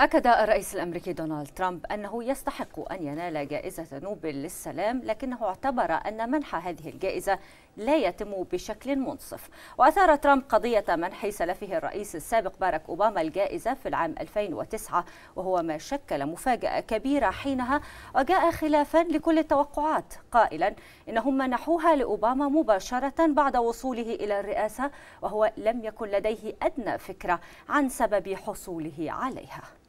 أكد الرئيس الأمريكي دونالد ترامب أنه يستحق أن ينال جائزة نوبل للسلام لكنه اعتبر أن منح هذه الجائزة لا يتم بشكل منصف وأثار ترامب قضية منح سلفه الرئيس السابق باراك أوباما الجائزة في العام 2009 وهو ما شكل مفاجأة كبيرة حينها وجاء خلافا لكل التوقعات قائلا إنهم منحوها لأوباما مباشرة بعد وصوله إلى الرئاسة وهو لم يكن لديه أدنى فكرة عن سبب حصوله عليها